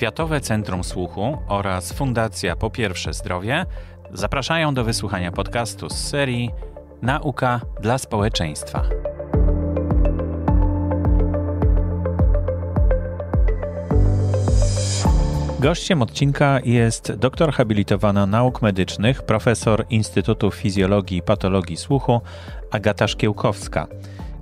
Światowe Centrum Słuchu oraz Fundacja Po Pierwsze Zdrowie zapraszają do wysłuchania podcastu z serii Nauka dla społeczeństwa. Gościem odcinka jest doktor habilitowana nauk medycznych, profesor Instytutu Fizjologii i Patologii Słuchu Agata Szkiełkowska,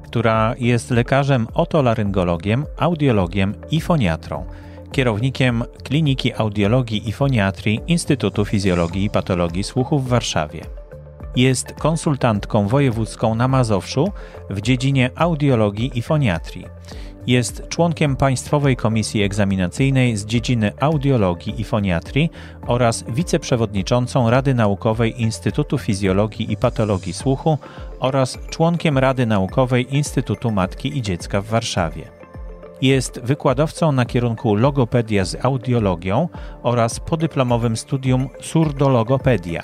która jest lekarzem otolaryngologiem, audiologiem i foniatrą kierownikiem Kliniki Audiologii i Foniatrii Instytutu Fizjologii i Patologii Słuchu w Warszawie. Jest konsultantką wojewódzką na Mazowszu w dziedzinie audiologii i foniatrii. Jest członkiem Państwowej Komisji Egzaminacyjnej z dziedziny audiologii i foniatrii oraz wiceprzewodniczącą Rady Naukowej Instytutu Fizjologii i Patologii Słuchu oraz członkiem Rady Naukowej Instytutu Matki i Dziecka w Warszawie. Jest wykładowcą na kierunku logopedia z audiologią oraz podyplomowym studium surdologopedia.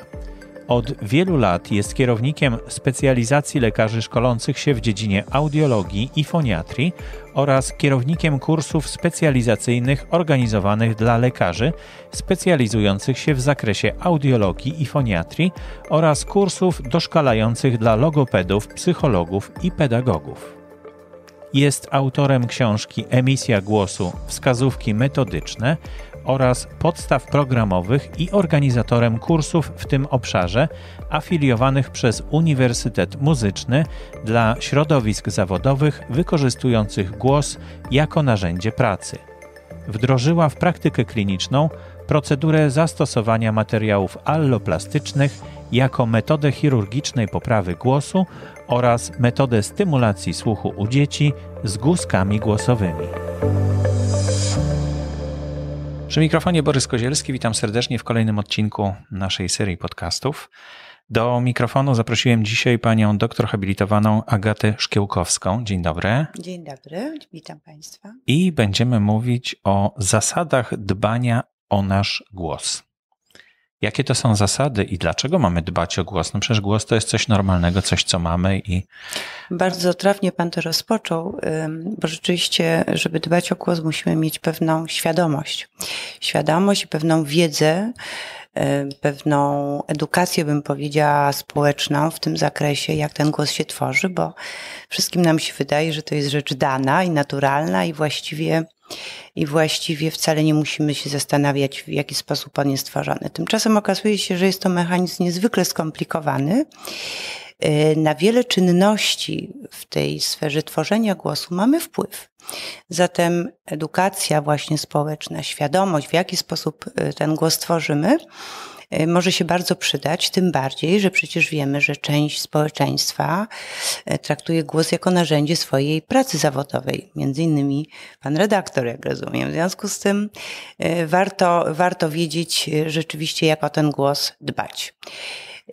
Od wielu lat jest kierownikiem specjalizacji lekarzy szkolących się w dziedzinie audiologii i foniatrii oraz kierownikiem kursów specjalizacyjnych organizowanych dla lekarzy specjalizujących się w zakresie audiologii i foniatrii oraz kursów doszkalających dla logopedów, psychologów i pedagogów. Jest autorem książki Emisja Głosu Wskazówki Metodyczne oraz podstaw programowych i organizatorem kursów w tym obszarze afiliowanych przez Uniwersytet Muzyczny dla środowisk zawodowych wykorzystujących głos jako narzędzie pracy. Wdrożyła w praktykę kliniczną procedurę zastosowania materiałów alloplastycznych jako metodę chirurgicznej poprawy głosu oraz metodę stymulacji słuchu u dzieci z guzkami głosowymi. Przy mikrofonie Borys Kozielski, witam serdecznie w kolejnym odcinku naszej serii podcastów. Do mikrofonu zaprosiłem dzisiaj panią doktor habilitowaną Agatę Szkiełkowską. Dzień dobry. Dzień dobry, witam państwa. I będziemy mówić o zasadach dbania o nasz głos. Jakie to są zasady i dlaczego mamy dbać o głos? No przecież głos to jest coś normalnego, coś co mamy i. Bardzo trafnie pan to rozpoczął, bo rzeczywiście, żeby dbać o głos, musimy mieć pewną świadomość. Świadomość i pewną wiedzę, pewną edukację, bym powiedziała, społeczną w tym zakresie, jak ten głos się tworzy, bo wszystkim nam się wydaje, że to jest rzecz dana i naturalna i właściwie i właściwie wcale nie musimy się zastanawiać, w jaki sposób on jest stworzony. Tymczasem okazuje się, że jest to mechanizm niezwykle skomplikowany. Y, na wiele czynności w tej sferze tworzenia głosu mamy wpływ. Zatem edukacja właśnie społeczna, świadomość, w jaki sposób y, ten głos tworzymy, E, może się bardzo przydać, tym bardziej, że przecież wiemy, że część społeczeństwa e, traktuje głos jako narzędzie swojej pracy zawodowej, między innymi pan redaktor, jak rozumiem. W związku z tym e, warto, warto wiedzieć rzeczywiście, jak o ten głos dbać.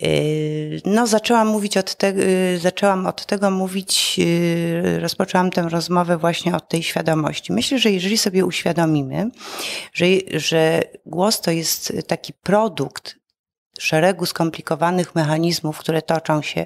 Yy, no, zaczęłam mówić od, tego, yy, zaczęłam od tego mówić, yy, rozpoczęłam tę rozmowę właśnie od tej świadomości. Myślę, że jeżeli sobie uświadomimy, że, że głos to jest taki produkt szeregu skomplikowanych mechanizmów, które toczą się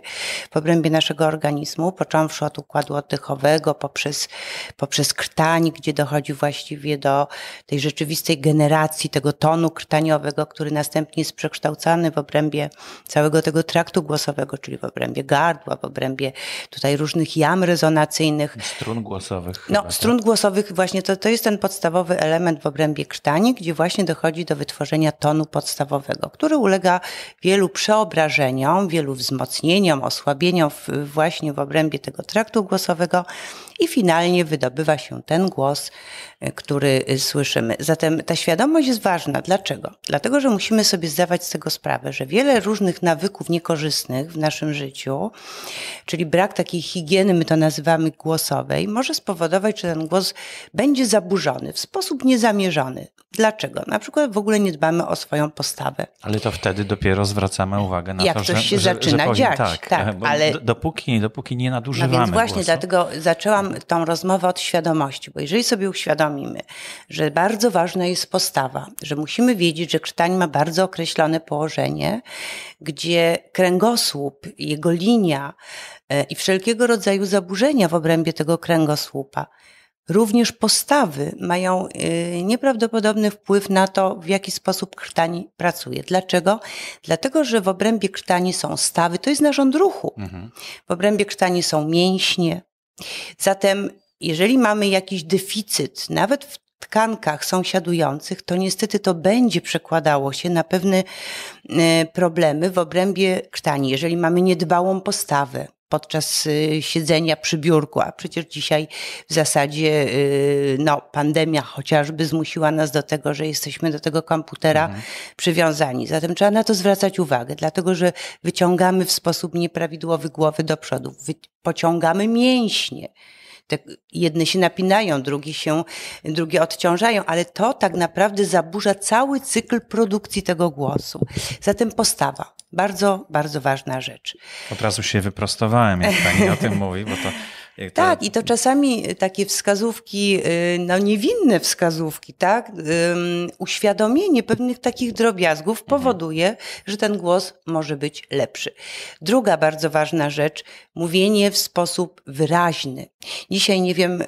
w obrębie naszego organizmu, począwszy od układu oddechowego, poprzez, poprzez krtań, gdzie dochodzi właściwie do tej rzeczywistej generacji tego tonu krtaniowego, który następnie jest przekształcany w obrębie całego tego traktu głosowego, czyli w obrębie gardła, w obrębie tutaj różnych jam rezonacyjnych. Strun głosowych. No, chyba, no, strun tak? głosowych właśnie to, to jest ten podstawowy element w obrębie krtani, gdzie właśnie dochodzi do wytworzenia tonu podstawowego, który ulega wielu przeobrażeniom, wielu wzmocnieniom, osłabieniom w, właśnie w obrębie tego traktu głosowego i finalnie wydobywa się ten głos, e, który e, słyszymy. Zatem ta świadomość jest ważna. Dlaczego? Dlatego, że musimy sobie zdawać z tego sprawę, że wiele różnych nawyków niekorzystnych w naszym życiu, czyli brak takiej higieny, my to nazywamy głosowej, może spowodować, że ten głos będzie zaburzony w sposób niezamierzony. Dlaczego? Na przykład w ogóle nie dbamy o swoją postawę. Ale to wtedy dopiero zwracamy uwagę na Jak to, coś się że, zaczyna że dziać. Tak, tak ale dopóki, dopóki nie nadużywamy. No więc właśnie głosu. dlatego zaczęłam tą rozmowę od świadomości, bo jeżeli sobie uświadomimy, że bardzo ważna jest postawa, że musimy wiedzieć, że krtań ma bardzo określone położenie, gdzie kręgosłup, jego linia e, i wszelkiego rodzaju zaburzenia w obrębie tego kręgosłupa Również postawy mają y, nieprawdopodobny wpływ na to, w jaki sposób krtani pracuje. Dlaczego? Dlatego, że w obrębie krtani są stawy, to jest narząd ruchu. Mhm. W obrębie krtani są mięśnie. Zatem, jeżeli mamy jakiś deficyt, nawet w tkankach sąsiadujących, to niestety to będzie przekładało się na pewne y, problemy w obrębie krtani. Jeżeli mamy niedbałą postawę, podczas y, siedzenia przy biurku, a przecież dzisiaj w zasadzie y, no, pandemia chociażby zmusiła nas do tego, że jesteśmy do tego komputera mhm. przywiązani. Zatem trzeba na to zwracać uwagę, dlatego że wyciągamy w sposób nieprawidłowy głowy do przodu, pociągamy mięśnie. Te jedne się napinają, drugi się, drugie odciążają, ale to tak naprawdę zaburza cały cykl produkcji tego głosu. Zatem postawa. Bardzo, bardzo ważna rzecz. Od razu się wyprostowałem, jak pani o tym mówi, bo to tak, i to czasami takie wskazówki, y, no niewinne wskazówki, tak? Um, uświadomienie pewnych takich drobiazgów mhm. powoduje, że ten głos może być lepszy. Druga bardzo ważna rzecz, mówienie w sposób wyraźny. Dzisiaj nie wiem,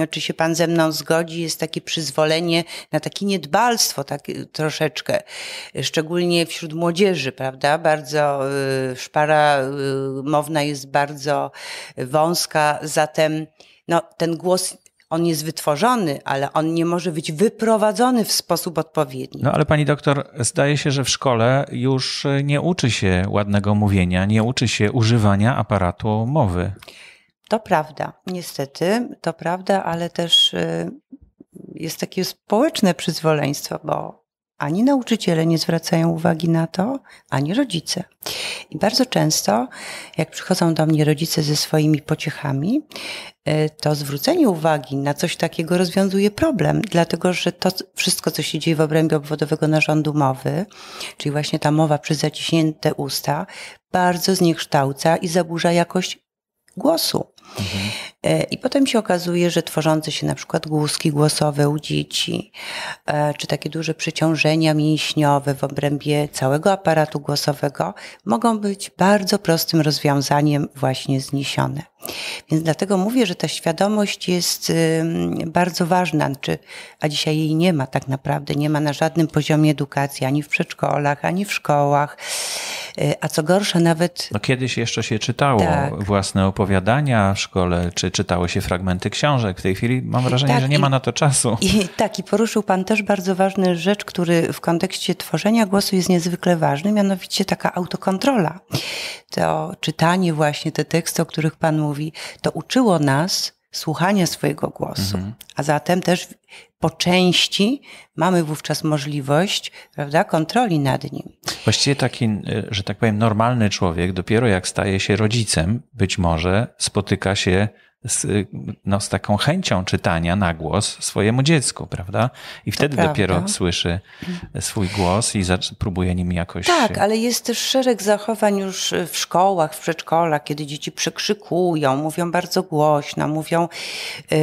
um, czy się pan ze mną zgodzi, jest takie przyzwolenie na takie niedbalstwo, tak y, troszeczkę, szczególnie wśród młodzieży, prawda? Bardzo y, szpara y, mowna jest bardzo wąska, zatem no, ten głos on jest wytworzony, ale on nie może być wyprowadzony w sposób odpowiedni. No ale pani doktor, zdaje się, że w szkole już nie uczy się ładnego mówienia, nie uczy się używania aparatu mowy. To prawda, niestety, to prawda, ale też y, jest takie społeczne przyzwoleństwo, bo ani nauczyciele nie zwracają uwagi na to, ani rodzice. I bardzo często, jak przychodzą do mnie rodzice ze swoimi pociechami, e, to zwrócenie uwagi na coś takiego rozwiązuje problem, dlatego że to wszystko, co się dzieje w obrębie obwodowego narządu mowy, czyli właśnie ta mowa przez zaciśnięte usta, bardzo zniekształca i zaburza jakość głosu. E, I potem się okazuje, że tworzące się na przykład głuski głosowe u dzieci, e, czy takie duże przyciążenia mięśniowe w obrębie całego aparatu głosowego mogą być bardzo prostym rozwiązaniem właśnie zniesione. Więc dlatego mówię, że ta świadomość jest bardzo ważna, czy, a dzisiaj jej nie ma tak naprawdę. Nie ma na żadnym poziomie edukacji, ani w przedszkolach, ani w szkołach. E, a co gorsza, nawet. No kiedyś jeszcze się czytało tak. własne opowiadania, w szkole, czy czytały się fragmenty książek. W tej chwili mam wrażenie, tak, że nie i, ma na to czasu. I, tak, i poruszył Pan też bardzo ważny rzecz, który w kontekście tworzenia głosu jest niezwykle ważny, mianowicie taka autokontrola. To czytanie właśnie, te teksty, o których Pan mówi, to uczyło nas słuchania swojego głosu. Mhm. A zatem też po części mamy wówczas możliwość prawda, kontroli nad nim. Właściwie taki, y, że tak powiem, normalny człowiek, dopiero jak staje się rodzicem, być może spotyka się z, no, z taką chęcią czytania na głos swojemu dziecku, prawda? I wtedy dopiero słyszy swój głos i próbuje nim jakoś. Tak, ale jest też szereg zachowań już w szkołach, w przedszkolach, kiedy dzieci przekrzykują, mówią bardzo głośno, mówią, yy,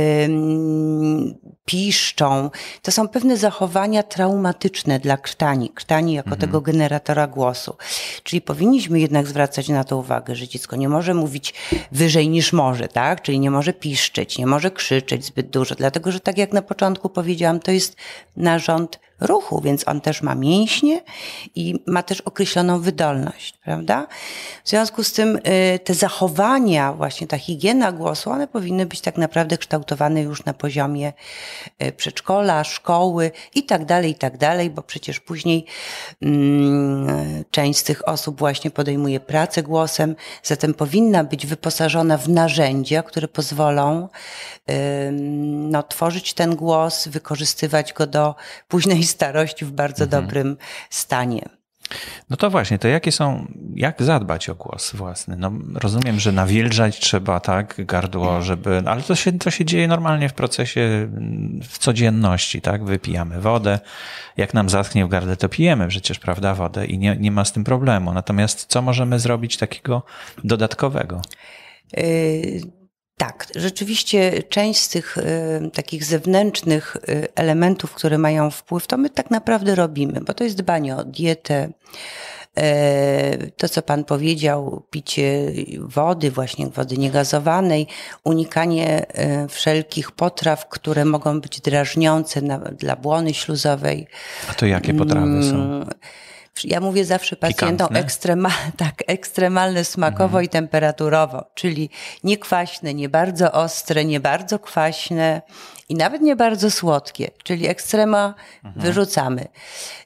piszczą. To są pewne zachowania traumatyczne dla krtani, krtani jako mhm. tego generatora głosu. Czyli powinniśmy jednak zwracać na to uwagę, że dziecko nie może mówić wyżej niż może, tak? Czyli nie nie może piszczeć, nie może krzyczeć zbyt dużo, dlatego że tak jak na początku powiedziałam, to jest narząd ruchu, więc on też ma mięśnie i ma też określoną wydolność, prawda? W związku z tym y, te zachowania, właśnie ta higiena głosu, one powinny być tak naprawdę kształtowane już na poziomie y, przedszkola, szkoły i tak dalej, i tak dalej, bo przecież później mm, część z tych osób właśnie podejmuje pracę głosem, zatem powinna być wyposażona w narzędzia, które pozwolą y, no, tworzyć ten głos, wykorzystywać go do późnej starość w bardzo mhm. dobrym stanie. No to właśnie, to jakie są, jak zadbać o głos własny? No, rozumiem, że nawilżać trzeba, tak, gardło, mhm. żeby, ale to się, to się dzieje normalnie w procesie, w codzienności, tak? Wypijamy wodę, jak nam zaschnie w gardle, to pijemy przecież, prawda, wodę i nie, nie ma z tym problemu. Natomiast co możemy zrobić takiego dodatkowego? Y, tak, rzeczywiście część z tych y, takich zewnętrznych y, elementów, które mają wpływ, to my tak naprawdę robimy, bo to jest dbanie o dietę, y, to co Pan powiedział, picie wody, właśnie wody niegazowanej, unikanie e, wszelkich potraw, które mogą być drażniące na, dla błony śluzowej. A to jakie potrawy są? Mm, ja mówię zawsze pacjentom Pikantne. tak, ekstremalne smakowo mhm. i temperaturowo, czyli nie nie bardzo ostre, nie bardzo kwaśne i nawet nie bardzo słodkie, czyli ekstrema mhm. wyrzucamy.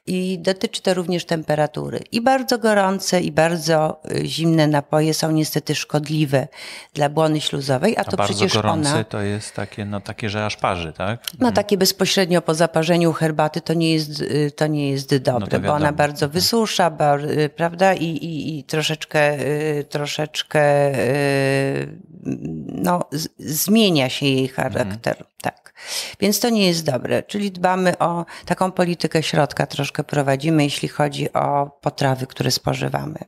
I dotyczy to również temperatury. I bardzo gorące, i bardzo y, zimne napoje są niestety szkodliwe dla błony śluzowej, a, a to przecież gorące ona... to jest takie, no takie, że aż parzy, tak? No mhm. takie bezpośrednio po zaparzeniu herbaty to nie jest, y, to nie jest no dobre, no bo ona bardzo mhm. wysusza, bar, y, prawda? I, i, I, troszeczkę, troszeczkę no, zmienia się jej charakter. Mhm. Tak. Więc to nie jest dobre. Czyli dbamy o taką politykę środka, troszkę prowadzimy, jeśli chodzi o potrawy, które spożywamy.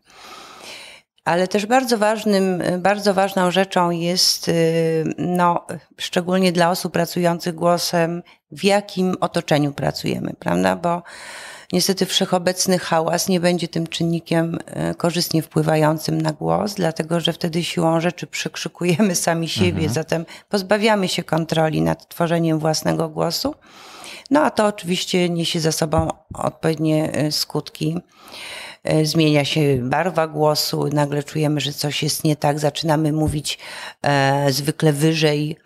Ale też bardzo, ważnym, bardzo ważną rzeczą jest, y, no, szczególnie dla osób pracujących głosem, w jakim otoczeniu pracujemy, prawda? Bo Niestety wszechobecny hałas nie będzie tym czynnikiem e, korzystnie wpływającym na głos, dlatego że wtedy siłą rzeczy przekrzykujemy sami siebie, mhm. zatem pozbawiamy się kontroli nad tworzeniem własnego głosu. No a to oczywiście niesie za sobą odpowiednie e, skutki. E, zmienia się barwa głosu, nagle czujemy, że coś jest nie tak, zaczynamy mówić e, zwykle wyżej,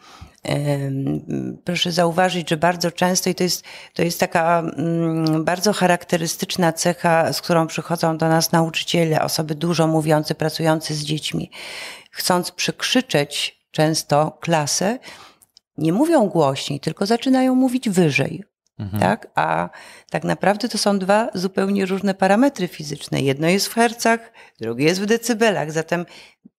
Proszę zauważyć, że bardzo często, i to jest, to jest taka mm, bardzo charakterystyczna cecha, z którą przychodzą do nas nauczyciele, osoby dużo mówiące, pracujące z dziećmi, chcąc przekrzyczeć często klasę, nie mówią głośniej, tylko zaczynają mówić wyżej. Mhm. Tak? A tak naprawdę to są dwa zupełnie różne parametry fizyczne. Jedno jest w hercach, drugie jest w decybelach. Zatem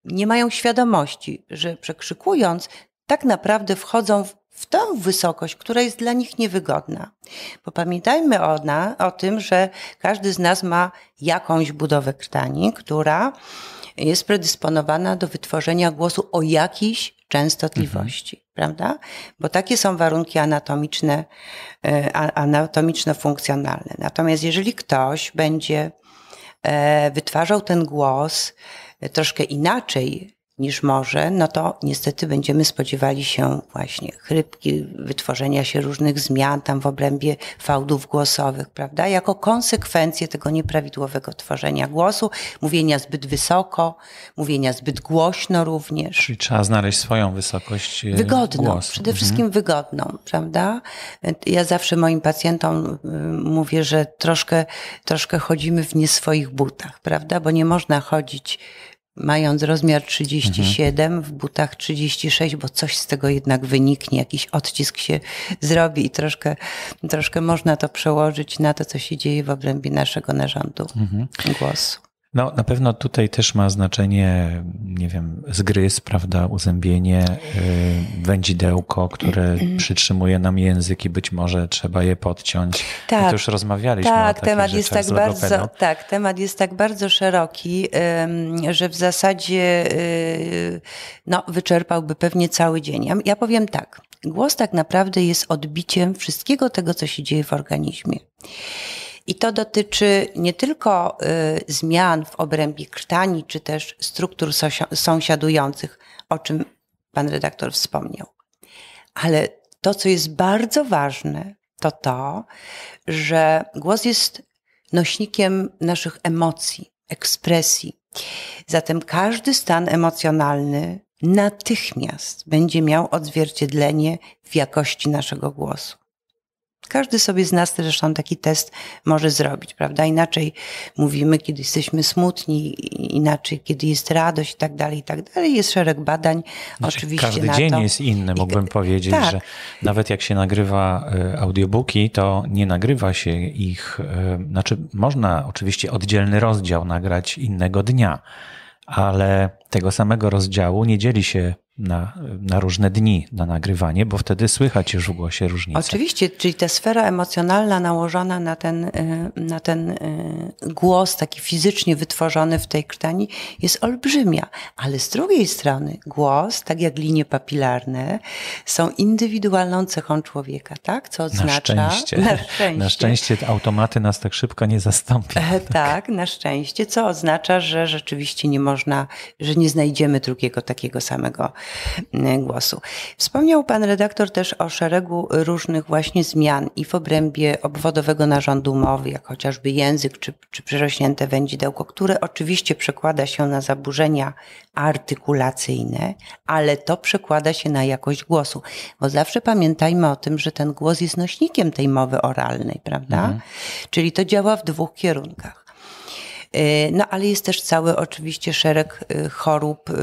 nie mają świadomości, że przekrzykując, tak naprawdę wchodzą w, w tą wysokość, która jest dla nich niewygodna. Bo pamiętajmy o, na, o tym, że każdy z nas ma jakąś budowę krtani, która jest predysponowana do wytworzenia głosu o jakiejś częstotliwości, mhm. prawda? Bo takie są warunki anatomiczne, e, anatomiczno-funkcjonalne. Natomiast jeżeli ktoś będzie e, wytwarzał ten głos troszkę inaczej, niż może, no to niestety będziemy spodziewali się właśnie chrypki, wytworzenia się różnych zmian tam w obrębie fałdów głosowych, prawda? Jako konsekwencję tego nieprawidłowego tworzenia głosu, mówienia zbyt wysoko, mówienia zbyt głośno również. Czyli trzeba znaleźć swoją wysokość e, Wygodną, głosu. przede mhm. wszystkim wygodną, prawda? Ja zawsze moim pacjentom y, mówię, że troszkę, troszkę chodzimy w nieswoich butach, prawda? Bo nie można chodzić mając rozmiar 37, mhm. w butach 36, bo coś z tego jednak wyniknie, jakiś odcisk się zrobi i troszkę, troszkę można to przełożyć na to, co się dzieje w obrębie naszego narządu mhm. głosu. No, na pewno tutaj też ma znaczenie, nie wiem, zgryz, prawda, uzębienie, yy, wędzidełko, które przytrzymuje nam język i być może trzeba je podciąć. Tak, to już rozmawialiśmy tak, o temat jest tak bardzo, Tak, temat jest tak bardzo szeroki, yy, że w zasadzie yy, no, wyczerpałby pewnie cały dzień. Ja, ja powiem tak, głos tak naprawdę jest odbiciem wszystkiego tego, co się dzieje w organizmie. I to dotyczy nie tylko y, zmian w obrębie krtani, czy też struktur sąsiadujących, o czym pan redaktor wspomniał, ale to, co jest bardzo ważne, to to, że głos jest nośnikiem naszych emocji, ekspresji. Zatem każdy stan emocjonalny natychmiast będzie miał odzwierciedlenie w jakości naszego głosu. Każdy sobie z nas zresztą taki test może zrobić, prawda? Inaczej mówimy, kiedy jesteśmy smutni, inaczej, kiedy jest radość i tak dalej, i tak dalej. Jest szereg badań znaczy, oczywiście Każdy dzień to. jest inny, mógłbym I... Tak. powiedzieć, tak. że nawet jak się nagrywa e, audiobooki, to nie nagrywa się ich, e, znaczy można oczywiście oddzielny rozdział nagrać innego dnia, ale tego samego rozdziału nie dzieli się na, na, różne dni na nagrywanie, bo wtedy słychać już w głosie różnicę. Oczywiście, czyli ta sfera emocjonalna nałożona na ten, e, na ten e, głos, taki fizycznie wytworzony w tej krtani, jest olbrzymia. Ale z drugiej strony głos, tak jak linie papilarne, są indywidualną cechą człowieka, tak? Co oznacza... Na szczęście. Na szczęście, na szczęście automaty nas tak szybko nie zastąpią. E, tak? tak, na szczęście, co oznacza, że rzeczywiście nie można, że nie znajdziemy drugiego takiego samego E, głosu. Wspomniał pan redaktor też o szeregu różnych właśnie zmian i w obrębie obwodowego narządu mowy, jak chociażby język czy, czy przyrośnięte wędzidełko, które oczywiście przekłada się na zaburzenia artykulacyjne, ale to przekłada się na jakość głosu. Bo zawsze pamiętajmy o tym, że ten głos jest nośnikiem tej mowy oralnej, prawda? Mhm. Czyli to działa w dwóch kierunkach. E, no ale jest też cały oczywiście szereg e, chorób e,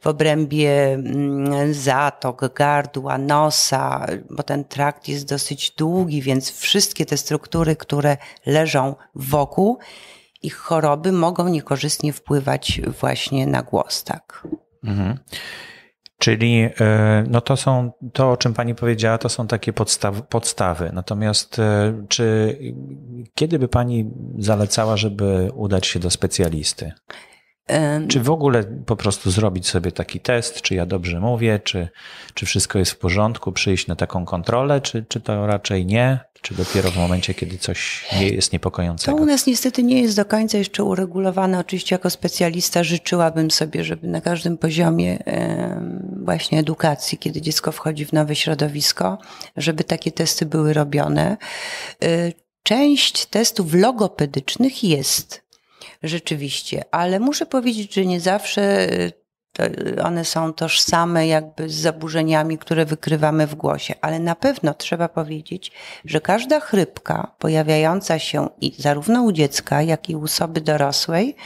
w obrębie mm, zatok, gardła, nosa, bo ten trakt jest dosyć długi, więc wszystkie te struktury, które leżą wokół, ich choroby mogą niekorzystnie wpływać właśnie na głos, tak. Mhm. Czyli e, no to są to, o czym Pani powiedziała, to są takie podstaw, podstawy. Natomiast e, czy kiedy by Pani zalecała, żeby udać się do specjalisty? Czy w ogóle po prostu zrobić sobie taki test, czy ja dobrze mówię, czy, czy wszystko jest w porządku, przyjść na taką kontrolę, czy, czy to raczej nie, czy dopiero w momencie, kiedy coś nie jest niepokojącego? To u nas niestety nie jest do końca jeszcze uregulowane. Oczywiście jako specjalista życzyłabym sobie, żeby na każdym poziomie właśnie edukacji, kiedy dziecko wchodzi w nowe środowisko, żeby takie testy były robione. Y, część testów logopedycznych jest rzeczywiście, ale muszę powiedzieć, że nie zawsze y, y, one są tożsame jakby z zaburzeniami, które wykrywamy w głosie, ale na pewno trzeba powiedzieć, że każda chrypka pojawiająca się i zarówno u dziecka, jak i u osoby dorosłej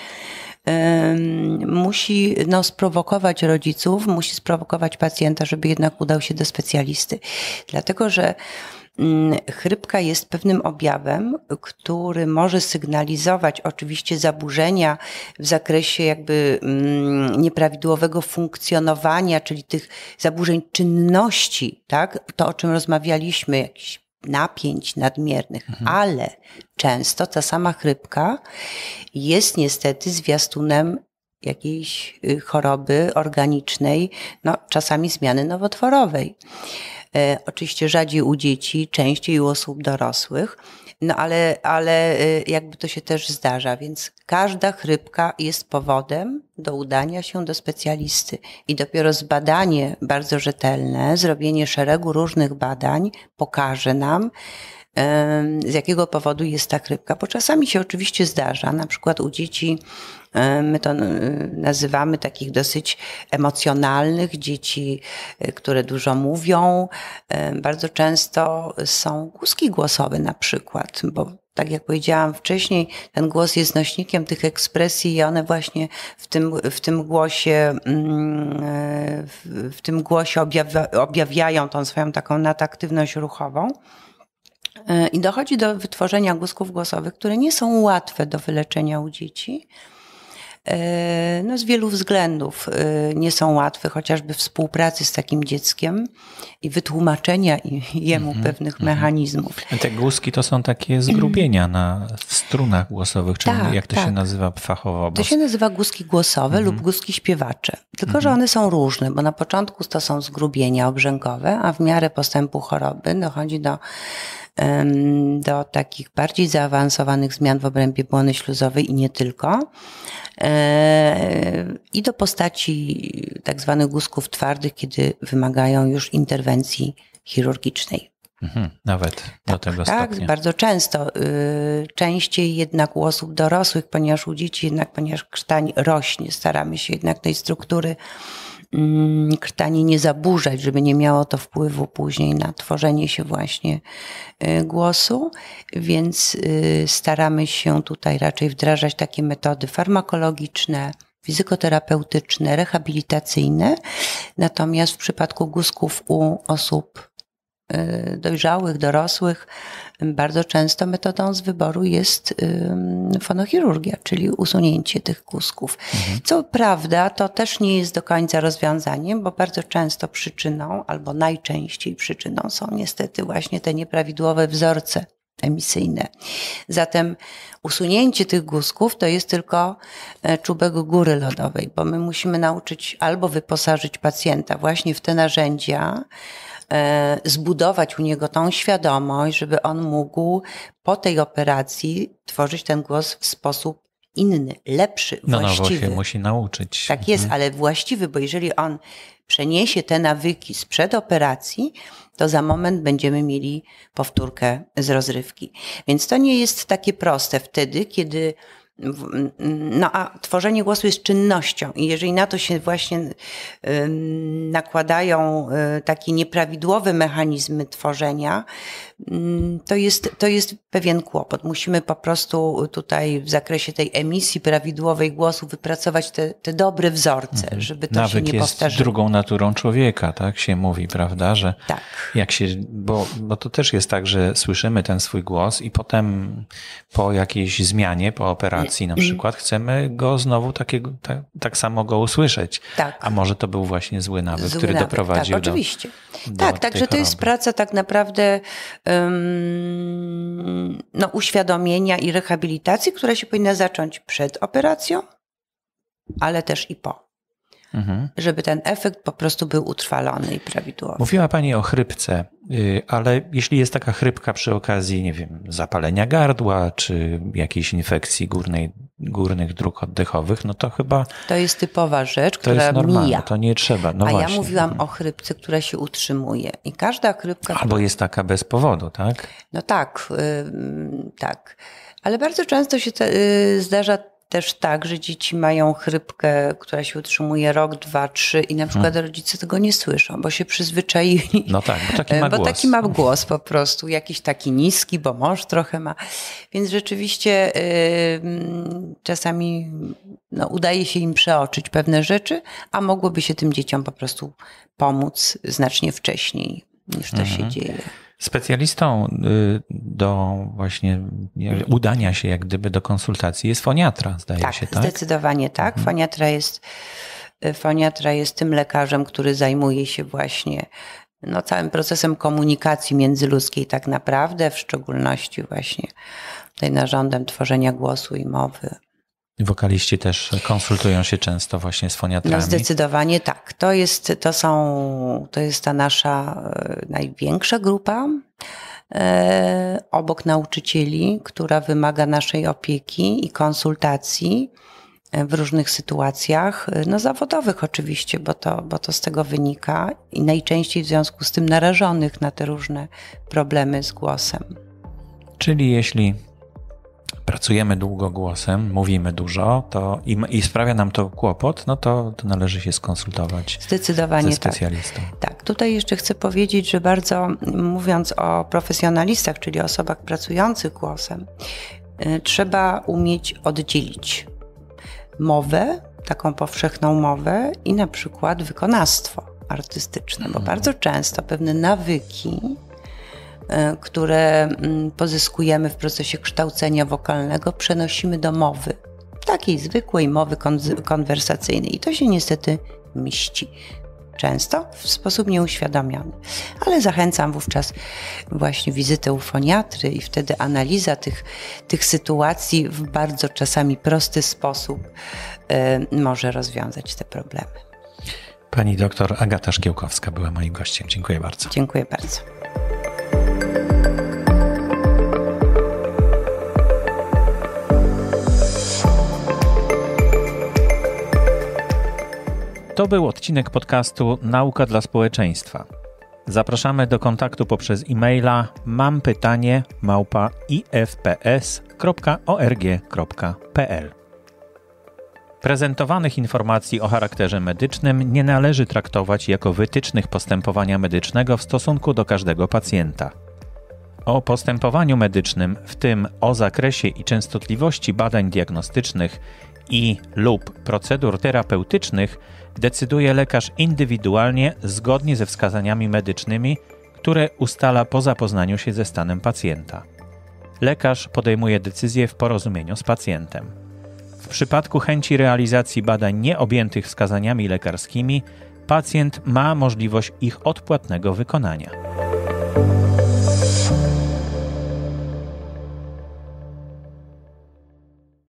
musi no, sprowokować rodziców, musi sprowokować pacjenta, żeby jednak udał się do specjalisty. Dlatego, że mm, chrypka jest pewnym objawem, który może sygnalizować oczywiście zaburzenia w zakresie jakby mm, nieprawidłowego funkcjonowania, czyli tych zaburzeń czynności, tak? To o czym rozmawialiśmy, jakiś napięć nadmiernych, mhm. ale często ta sama chrypka jest niestety zwiastunem jakiejś y, choroby organicznej, no, czasami zmiany nowotworowej. E, oczywiście rzadziej u dzieci, częściej u osób dorosłych no ale, ale y, jakby to się też zdarza, więc każda chrypka jest powodem do udania się do specjalisty i dopiero zbadanie bardzo rzetelne, zrobienie szeregu różnych badań pokaże nam, z jakiego powodu jest ta chrypka, bo czasami się oczywiście zdarza, na przykład u dzieci, my to nazywamy takich dosyć emocjonalnych, dzieci, e, które dużo mówią, bardzo często są kłuski głosowe na przykład, bo tak jak powiedziałam wcześniej, ten głos jest nośnikiem tych ekspresji i one właśnie w tym, w tym głosie, mm, e, w tym głosie objawia, objawiają tą swoją taką nataktywność ruchową. E, i dochodzi do wytworzenia guzków głosowych, które nie są łatwe do wyleczenia u dzieci. E, no, z wielu względów e, nie są łatwe, chociażby współpracy z takim dzieckiem i wytłumaczenia jemu mm -hmm, pewnych mm -hmm. mechanizmów. Te głuski to są takie zgrubienia na strunach głosowych, czyli tak, jak to tak. się nazywa fachowo? Bo... To się nazywa głuski głosowe mm -hmm. lub głuski śpiewacze. Tylko, mhm. że one są różne, bo na początku to są zgrubienia obrzękowe, a w miarę postępu choroby dochodzi do do takich bardziej zaawansowanych zmian w obrębie błony śluzowej i nie tylko. E, I do postaci tak zwanych guzków twardych, kiedy wymagają już interwencji chirurgicznej. Mhm, nawet tak, do tego tak, stopnia. Tak, bardzo często. Y, częściej jednak u osób dorosłych, ponieważ u dzieci jednak, ponieważ krtań rośnie, staramy się jednak tej struktury Mm, krtani nie zaburzać, żeby nie miało to wpływu później na tworzenie się właśnie y, głosu, więc y, staramy się tutaj raczej wdrażać takie metody farmakologiczne, fizykoterapeutyczne, rehabilitacyjne. Natomiast w przypadku guzków u osób Y, dojrzałych, dorosłych, bardzo często metodą z wyboru jest y, fonochirurgia, czyli usunięcie tych kusków. Mhm. Co prawda, to też nie jest do końca rozwiązaniem, bo bardzo często przyczyną, albo najczęściej przyczyną są niestety właśnie te nieprawidłowe wzorce emisyjne. Zatem usunięcie tych guzków to jest tylko e, czubek góry lodowej, bo my musimy nauczyć albo wyposażyć pacjenta właśnie w te narzędzia, E, zbudować u niego tą świadomość, żeby on mógł po tej operacji tworzyć ten głos w sposób inny, lepszy, no, no właściwy. No, się musi nauczyć. Tak mhm. jest, ale właściwy, bo jeżeli on przeniesie te nawyki sprzed operacji, to za moment będziemy mieli powtórkę z rozrywki. Więc to nie jest takie proste wtedy, kiedy no a tworzenie głosu jest czynnością i jeżeli na to się właśnie nakładają e, takie nieprawidłowe mechanizmy tworzenia, Mm, to jest, to jest pewien kłopot. Musimy po prostu tutaj w zakresie tej emisji prawidłowej głosu wypracować te, te dobre wzorce, mhm. żeby to Nawyk się nie jest powtarzało. drugą naturą człowieka, tak się mówi, prawda, że tak. jak się, bo, bo to też jest tak, że słyszymy ten swój głos i potem po jakiejś zmianie, po operacji na mm-hmm. przykład, chcemy go znowu takiego, tak, tak samo go usłyszeć. Tak. A może to był właśnie zły nawyk, zły który nawyk, doprowadził tak, do oczywiście. Do tak, także to jest praca tak naprawdę no, uświadomienia i rehabilitacji, która się powinna zacząć przed operacją, ale też i po mhm. żeby ten efekt po prostu był utrwalony i prawidłowy. Mówiła Pani o chrypce, y, ale jeśli jest taka chrypka przy okazji, nie wiem, zapalenia gardła czy jakiejś infekcji górnej, górnych dróg oddechowych, no to chyba. To jest typowa rzecz, która to jest normalne, mija. To nie trzeba. No A właśnie. ja mówiłam mhm. o chrypce, która się utrzymuje. I każda chrypka. Albo jest taka bez powodu, tak? No tak, yy, tak. Ale bardzo często się te, yy, zdarza też tak, że dzieci mają chrypkę, która się utrzymuje rok, dwa, trzy i na przykład hmm. rodzice tego nie słyszą, bo się przyzwyczaili. No tak, bo taki ma głos. Bo taki ma głos po prostu, jakiś taki niski, bo mąż trochę ma. Więc rzeczywiście yy, czasami no, udaje się im przeoczyć pewne rzeczy, a mogłoby się tym dzieciom po prostu pomóc znacznie wcześniej niż to się mhm. dzieje. Specjalistą y, do właśnie udania się jak gdyby do konsultacji jest foniatra, zdaje tak, się, tak? zdecydowanie tak. Mhm. Foniatra jest, y, foniatra jest tym lekarzem, który zajmuje się właśnie no, całym procesem komunikacji międzyludzkiej tak naprawdę, w szczególności właśnie tutaj narządem tworzenia głosu i mowy. Wokaliści też konsultują się często właśnie z foniatrami. No zdecydowanie tak. To jest, to są, to jest ta nasza e, największa grupa e, obok nauczycieli, która wymaga naszej opieki i konsultacji e, w różnych sytuacjach, no zawodowych oczywiście, bo to, bo to z tego wynika i najczęściej w związku z tym narażonych na te różne problemy z głosem. Czyli jeśli pracujemy długo głosem, mówimy dużo to i, i sprawia nam to kłopot, no to, to należy się skonsultować Zdecydowanie ze tak. specjalistą. Tak. tak, tutaj jeszcze chcę powiedzieć, że bardzo mówiąc o profesjonalistach, czyli osobach pracujących głosem, y, trzeba umieć oddzielić mowę, taką powszechną mowę i na przykład wykonawstwo artystyczne, bo mhm. bardzo często pewne nawyki Y, które mm, pozyskujemy w procesie kształcenia wokalnego, przenosimy do mowy, takiej zwykłej mowy konwersacyjnej. I to się niestety mieści. Często w sposób nieuświadomiony. Ale zachęcam wówczas właśnie wizytę u foniatry i wtedy analiza tych, tych sytuacji w bardzo czasami prosty sposób y, może rozwiązać te problemy. Pani doktor Agata Szkiełkowska była moim gościem. Dziękuję bardzo. Dziękuję bardzo. To był odcinek podcastu Nauka dla społeczeństwa. Zapraszamy do kontaktu poprzez e-maila mam pytanie ifps.org.pl. Prezentowanych informacji o charakterze medycznym nie należy traktować jako wytycznych postępowania medycznego w stosunku do każdego pacjenta. O postępowaniu medycznym, w tym o zakresie i częstotliwości badań diagnostycznych i lub procedur terapeutycznych decyduje lekarz indywidualnie zgodnie ze wskazaniami medycznymi, które ustala po zapoznaniu się ze stanem pacjenta. Lekarz podejmuje decyzję w porozumieniu z pacjentem. W przypadku chęci realizacji badań nieobjętych wskazaniami lekarskimi, pacjent ma możliwość ich odpłatnego wykonania.